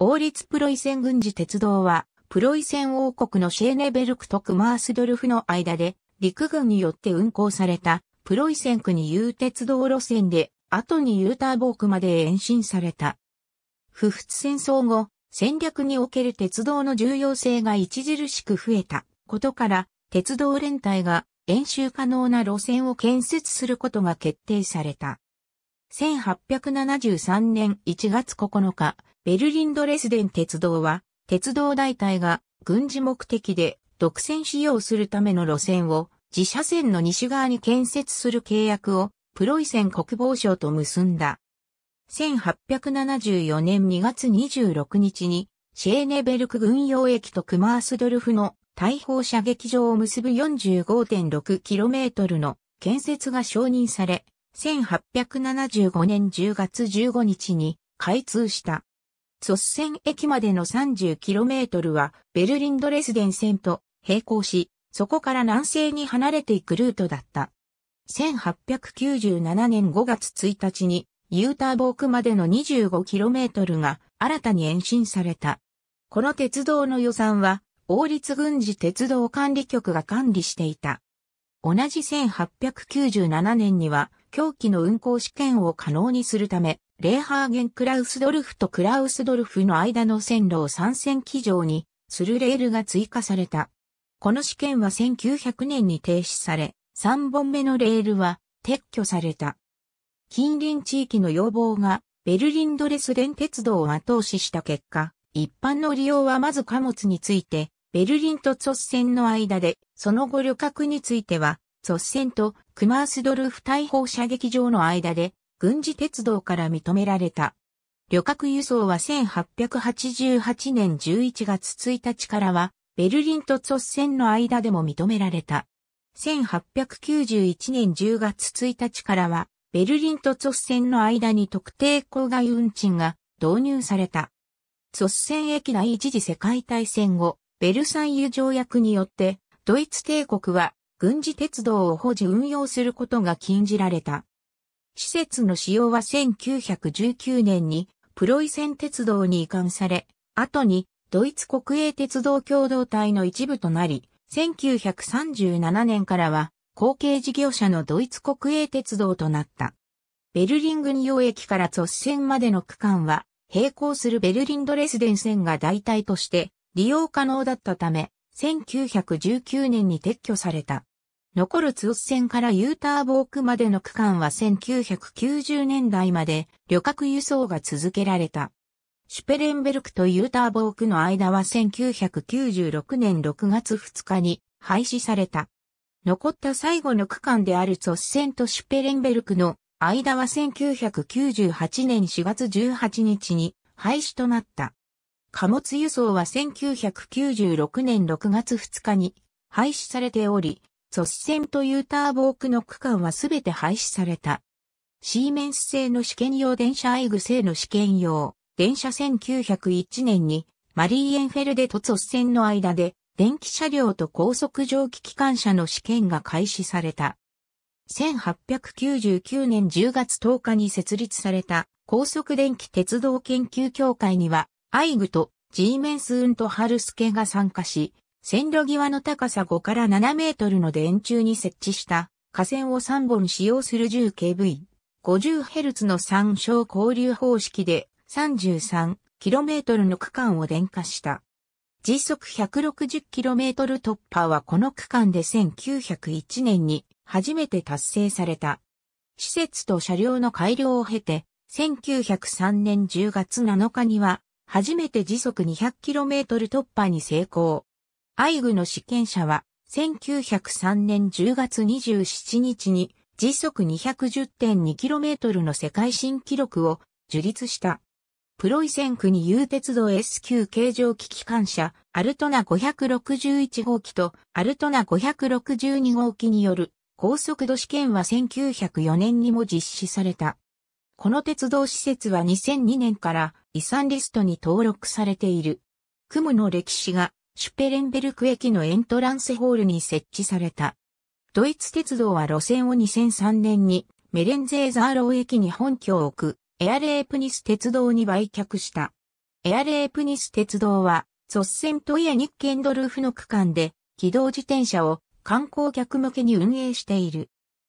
王立プロイセン軍事鉄道は、プロイセン王国のシェーネベルクとクマースドルフの間で、陸軍によって運行された、プロイセン国有鉄道路線で、後にユーターボークまで延伸された。不仏戦争後、戦略における鉄道の重要性が著しく増えたことから、鉄道連隊が演習可能な路線を建設することが決定された。1873年1月9日、ベルリンドレスデン鉄道は、鉄道大隊が軍事目的で独占使用するための路線を自社線の西側に建設する契約をプロイセン国防省と結んだ。1874年2月26日にシェーネベルク軍用駅とクマースドルフの大砲射撃場を結ぶ 45.6km の建設が承認され、1875年10月15日に開通した。ゾッセン駅までの 30km はベルリンドレスデン線と並行し、そこから南西に離れていくルートだった。1897年5月1日にユーターボークまでの 25km が新たに延伸された。この鉄道の予算は王立軍事鉄道管理局が管理していた。同じ1897年には、狂気の運行試験を可能にするため、レーハーゲン・クラウスドルフとクラウスドルフの間の線路を3線機上にするレールが追加された。この試験は1900年に停止され、3本目のレールは撤去された。近隣地域の要望がベルリンドレスデン鉄道を後押しした結果、一般の利用はまず貨物について、ベルリンとツォッセンの間で、その後旅客については、ツォッセンとクマースドルフ大砲射撃場の間で軍事鉄道から認められた。旅客輸送は1888年11月1日からは、ベルリンとツォセンの間でも認められた。1891年10月1日からは、ベルリンとツォセンの間に特定郊外運賃が導入された。ツォセン駅第一次世界大戦後、ベルサイユ条約によって、ドイツ帝国は軍事鉄道を保持運用することが禁じられた。施設の使用は1919年にプロイセン鉄道に移管され、後にドイツ国営鉄道共同体の一部となり、1937年からは後継事業者のドイツ国営鉄道となった。ベルリング軍用駅からゾッセンまでの区間は、並行するベルリンドレスデン線が代替として利用可能だったため、1919年に撤去された。残るオス線からユーターボークまでの区間は1990年代まで旅客輸送が続けられた。シュペレンベルクとユーターボークの間は1996年6月2日に廃止された。残った最後の区間であるツオス線とシュペレンベルクの間は1998年4月18日に廃止となった。貨物輸送は1996年6月2日に廃止されており、ソス線というターボークの区間はすべて廃止された。シーメンス製の試験用電車アイグ製の試験用電車1901年にマリーエンフェルデとソス線の間で電気車両と高速蒸気機関車の試験が開始された。1899年10月10日に設立された高速電気鉄道研究協会にはアイグとジーメンスウンとハルスケが参加し、線路際の高さ5から7メートルの電柱に設置した架線を3本使用する 10kV、50Hz の参照交流方式で 33km の区間を電化した。時速 160km 突破はこの区間で1901年に初めて達成された。施設と車両の改良を経て、1903年10月7日には初めて時速 200km 突破に成功。アイグの試験者は、1903年10月27日に、時速 210.2km の世界新記録を樹立した。プロイセン国有鉄道 S 級形状機機関車、アルトナ561号機とアルトナ562号機による高速度試験は1904年にも実施された。この鉄道施設は2002年から遺産リストに登録されている。クムの歴史がシュペレンベルク駅のエントランスホールに設置された。ドイツ鉄道は路線を2003年にメレンゼーザーロー駅に本拠を置くエアレープニス鉄道に売却した。エアレープニス鉄道は、ソッセントやニッケンドルーフの区間で、軌道自転車を観光客向けに運営している。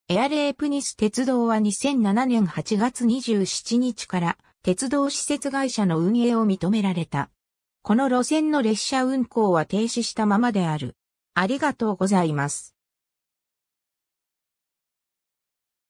エアレープニス鉄道は2007年8月27日から鉄道施設会社の運営を認められた。この路線の列車運行は停止したままである。ありがとうございます。